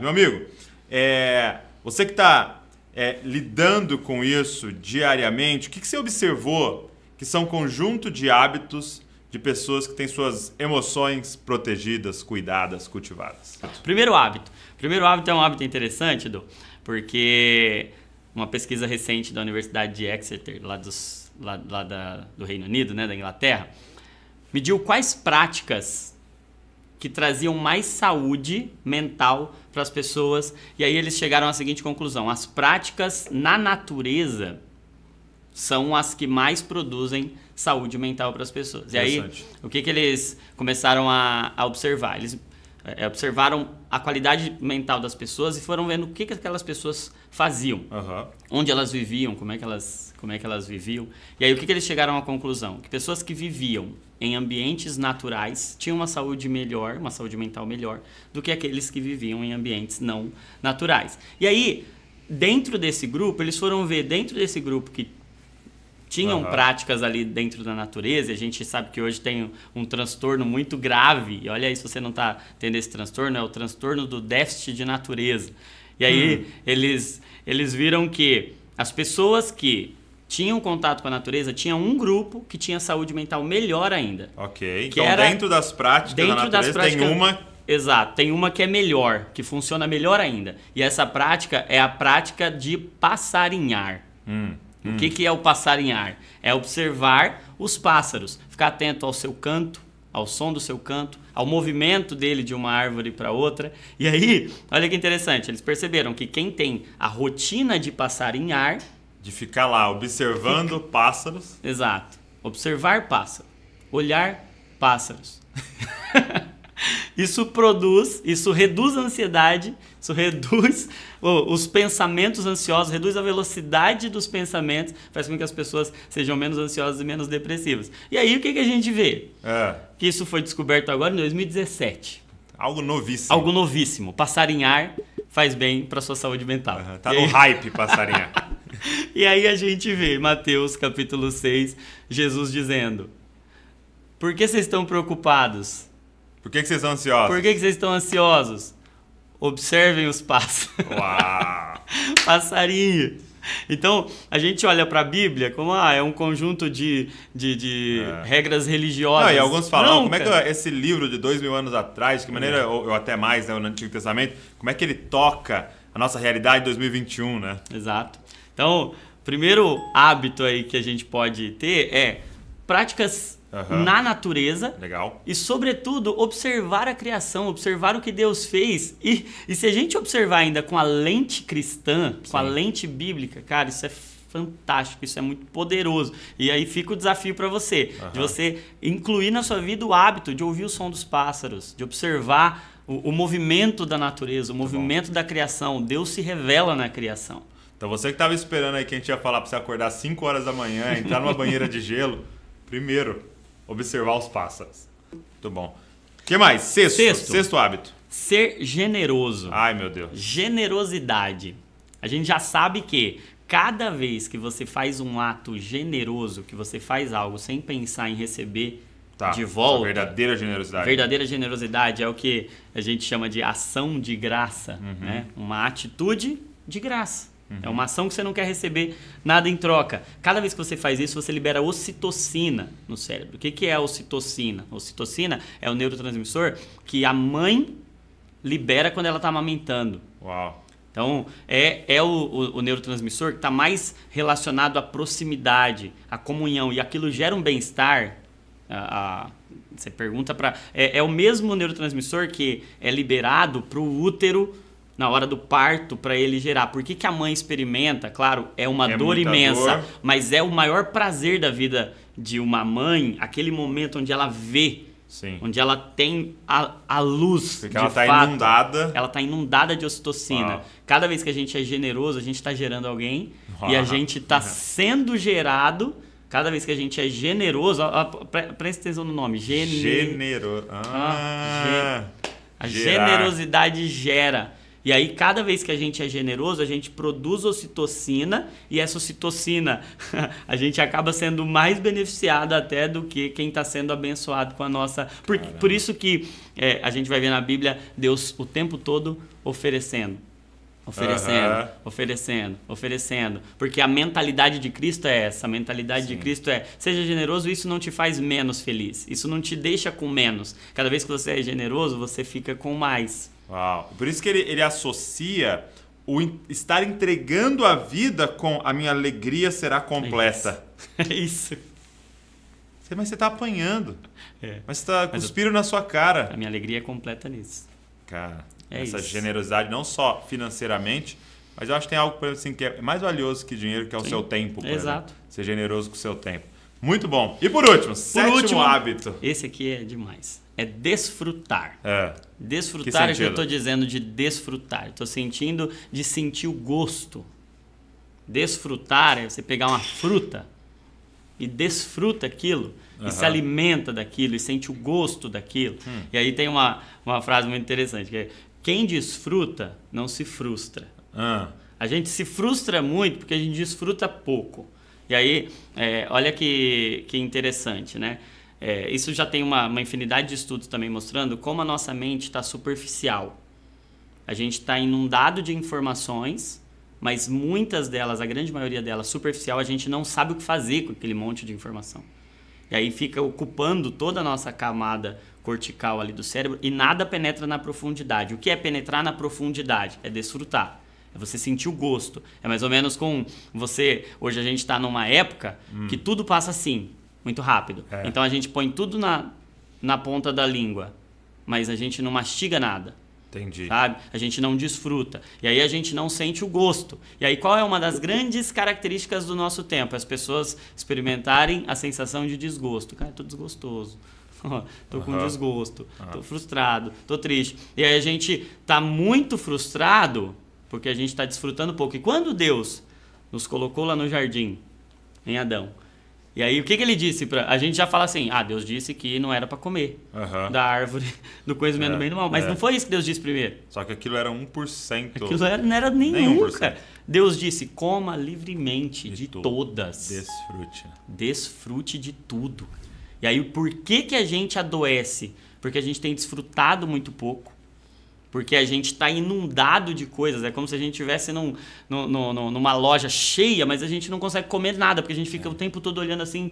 Meu amigo, é, você que está é, lidando com isso diariamente, o que, que, você observou que são conjunto de hábitos de pessoas que têm suas emoções protegidas, cuidadas, cultivadas? Primeiro hábito. Primeiro hábito é um hábito interessante, Edu, porque uma pesquisa recente da Universidade de Exeter, lá, dos, lá, lá da, do Reino Unido, né, da Inglaterra, mediu quais práticas que traziam mais saúde mental para as pessoas. E aí eles chegaram à seguinte conclusão: as práticas na natureza são as que mais produzem saúde mental para as pessoas. E aí, o que, que eles começaram a, a observar? Eles é, é, observaram a qualidade mental das pessoas e foram vendo o que, que aquelas pessoas faziam, uhum. onde elas viviam, como é, que elas, como é que elas viviam. E aí o que, que eles chegaram à conclusão? Que pessoas que viviam em ambientes naturais tinham uma saúde melhor, uma saúde mental melhor, do que aqueles que viviam em ambientes não naturais. E aí, dentro desse grupo, eles foram ver dentro desse grupo que tinham uhum. práticas ali dentro da natureza. E a gente sabe que hoje tem um, transtorno muito grave. E olha aí se você não está tendo esse transtorno, é o transtorno do déficit de natureza. E aí hum. eles, eles viram que as pessoas que tinham contato com a natureza, tinha um grupo que tinha saúde mental melhor ainda. Ok. Que então, era, dentro das práticas dentro da natureza, das práticas, tem uma... Exato. Tem uma que é melhor, que funciona melhor ainda. E essa prática é a prática de passarinhar. Hum. Hum. O que, que é o passarinhar? É observar os pássaros, ficar atento ao seu canto, ao som do seu canto, ao movimento dele de uma árvore para outra. E aí, olha que interessante, eles perceberam que quem tem a rotina de passarinhar. De ficar lá observando fica... pássaros. Exato. Observar pássaros. Olhar pássaros. Isso produz, isso reduz a ansiedade, isso reduz os pensamentos ansiosos, reduz a velocidade dos pensamentos, faz com que as pessoas sejam menos ansiosas e menos depressivas. E aí o que, que a gente vê? É. Que isso foi descoberto agora em 2017. Algo novíssimo. Algo novíssimo. ar faz bem para sua saúde mental. Uhum, tá no aí... hype ar. e aí a gente vê Mateus capítulo 6, Jesus dizendo: Por que vocês estão preocupados? Por que, que vocês estão ansiosos? Por que, que vocês estão ansiosos? Observem os passos. Uau! Passarinho. Então, a gente olha para a Bíblia como ah, é um conjunto de, de, de é. regras religiosas. Não, e alguns falam, Não, como é que esse livro de dois mil anos atrás, de que maneira, é. ou, ou, até mais, né, no Antigo Testamento, como é que ele toca a nossa realidade de 2021, né? Exato. Então, primeiro hábito aí que a gente pode ter é práticas Uhum. na natureza. Legal. E, sobretudo, observar a criação, observar o que Deus fez. E, e se a gente observar ainda com a lente cristã, Sim. com a lente bíblica, cara, isso é fantástico, isso é muito poderoso. E aí fica o desafio para você, uhum. de você incluir na sua vida o hábito de ouvir o som dos pássaros, de observar o, movimento da natureza, o movimento da criação. Deus se revela na criação. Então você que estava esperando aí que a gente ia falar para você acordar às 5 horas da manhã, entrar numa banheira de gelo, primeiro, observar os pássaros. Muito bom. O que mais? Sexto. Sexto. Sexto hábito. Ser generoso. Ai, meu Deus. Generosidade. A gente já sabe que cada vez que você faz um ato generoso, que você faz algo sem pensar em receber tá, de volta. Verdadeira generosidade. Verdadeira generosidade é o que a gente chama de ação de graça, uhum. né? Uma atitude de graça. Uhum. É uma ação que você não quer receber nada em troca. Cada vez que você faz isso, você libera ocitocina no cérebro. O que, que é a ocitocina? A ocitocina é o neurotransmissor que a mãe libera quando ela está amamentando. Uau. Então, é, é o, o, o neurotransmissor que está mais relacionado à proximidade, à comunhão, e aquilo gera um bem-estar. você pergunta para. É, é, o mesmo neurotransmissor que é liberado para o útero na hora do parto para ele gerar. Por que, que a mãe experimenta? Claro, é uma é dor imensa, dor. mas é o maior prazer da vida de uma mãe, aquele momento onde ela vê Sim. Onde ela tem a, a luz. Porque ela está inundada. Ela está inundada de ocitocina. Uau. Cada vez que a gente é generoso, a gente está gerando alguém. Uau. E a gente está sendo gerado. Cada vez que a gente é generoso. presta atenção no nome. Gene... Generoso. Ah, ah, ge... A generosidade gera. E aí, cada vez que a gente é generoso, a gente produz ocitocina e essa ocitocina a gente acaba sendo mais beneficiado até do que quem está sendo abençoado com a nossa. Por, por isso que é, a gente vai ver na Bíblia Deus o tempo todo oferecendo oferecendo, uhum. oferecendo, oferecendo. Porque a mentalidade de Cristo é essa. A mentalidade Sim. de Cristo é: seja generoso, isso não te faz menos feliz. Isso não te deixa com menos. Cada vez que você é generoso, você fica com mais. Uau. Por isso que ele, ele associa o estar entregando a vida com a minha alegria será completa. É isso. É isso. Mas você está apanhando. É. Mas está cuspindo na sua cara. A minha alegria é completa nisso. Cara, é essa isso. generosidade, não só financeiramente, mas eu acho que tem algo assim, que é mais valioso que dinheiro, que é o Sim. seu tempo. Exato. Ser generoso com o seu tempo. Muito bom. E por último, por sétimo último, hábito. Esse aqui é demais. É desfrutar. É. Desfrutar, que é eu estou dizendo de desfrutar. Estou sentindo de sentir o gosto. Desfrutar é você pegar uma fruta e desfruta aquilo, uhum. e se alimenta daquilo, e sente o gosto daquilo. Hum. E aí tem uma, uma frase muito interessante, que é, quem desfruta não se frustra. Ah. A gente se frustra muito porque a gente desfruta pouco. E aí, é, olha que, que interessante, né? É, isso já tem uma, uma, infinidade de estudos também mostrando como a nossa mente está superficial. A gente está inundado de informações, mas muitas delas, a grande maioria delas, superficial, a gente não sabe o que fazer com aquele monte de informação. E aí fica ocupando toda a nossa camada cortical ali do cérebro e nada penetra na profundidade. O que é penetrar na profundidade? É desfrutar você sentir o gosto. É mais ou menos com você. Hoje a gente está numa época hum. que tudo passa assim, muito rápido. É. Então a gente põe tudo na, na ponta da língua, mas a gente não mastiga nada. Entendi. Sabe? A gente não desfruta. E aí a gente não sente o gosto. E aí qual é uma das grandes características do nosso tempo? As pessoas experimentarem a sensação de desgosto. Cara, tô desgostoso. tô com uhum. desgosto. Uhum. Tô frustrado. Tô triste. E aí a gente tá muito frustrado porque a gente está desfrutando pouco. E quando Deus nos colocou lá no jardim, em Adão, e aí o que, que ele disse? para A gente já fala assim, ah, Deus disse que não era para comer uhum. da árvore, do conhecimento é, do bem e do mal. Mas é. não foi isso que Deus disse primeiro. Só que aquilo era 1%. Aquilo era, não era nenhum, cara. Deus disse, coma livremente de, de to todas. Desfrute. Desfrute de tudo. E aí por que, que a gente adoece? Porque a gente tem desfrutado muito pouco porque a gente está inundado de coisas. É como se a gente estivesse num, num, num, numa loja cheia, mas a gente não consegue comer nada, porque a gente fica é. o tempo todo olhando assim,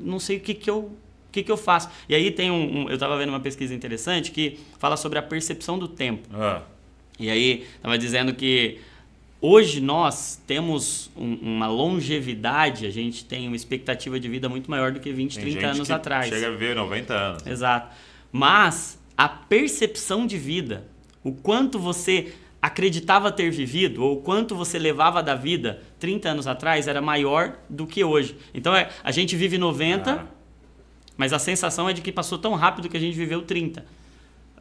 não sei o que, que eu. O que, que eu faço? E aí tem um, um Eu estava vendo uma pesquisa interessante que fala sobre a percepção do tempo. Ah. E aí estava dizendo que Hoje nós temos um, uma longevidade, a gente tem uma expectativa de vida muito maior do que 20, tem 30 anos atrás. Chega a viver 90 anos. Exato. Mas a percepção de vida, o quanto você acreditava ter vivido ou quanto você levava da vida 30 anos atrás era maior do que hoje. Então é, a gente vive 90, ah. mas a sensação é de que passou tão rápido que a gente viveu 30.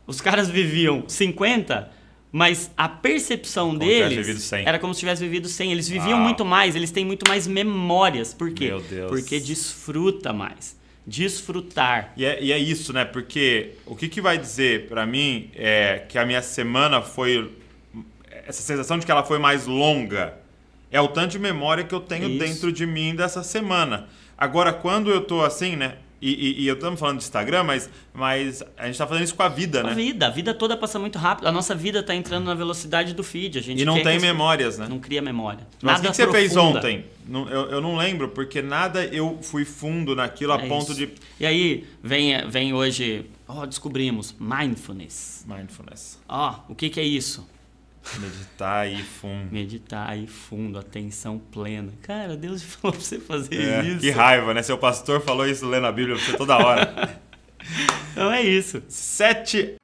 Os caras viviam 50, mas a percepção como deles era como se tivesse vivido 100. Eles viviam ah. muito mais, eles têm muito mais memórias. Por quê? Porque desfruta mais desfrutar. E é, e é isso, né? Porque o que, que vai dizer para mim é que a minha semana foi. Essa sensação de que ela foi mais longa é o tanto de memória que eu tenho isso. dentro de mim dessa semana. Agora, quando eu tô assim, né? E, e, e, eu estamos falando de Instagram, mas, mas a gente está fazendo isso com a vida, né? A vida, a vida toda passa muito rápido. A nossa vida está entrando na velocidade do feed. A gente e não tem memórias, né? Não cria memória. Mas o que, que, você fez ontem? Não, eu, eu, não lembro, porque nada eu fui fundo naquilo a é ponto isso. de. E aí vem, vem hoje, ó, oh, descobrimos mindfulness. Mindfulness. Ó, oh, o que, que é isso? Meditar e fundo. Meditar e fundo, atenção plena. Cara, Deus falou pra você fazer é, isso. Que raiva, né? Seu pastor falou isso lendo a Bíblia pra você toda hora. então é isso. Sete.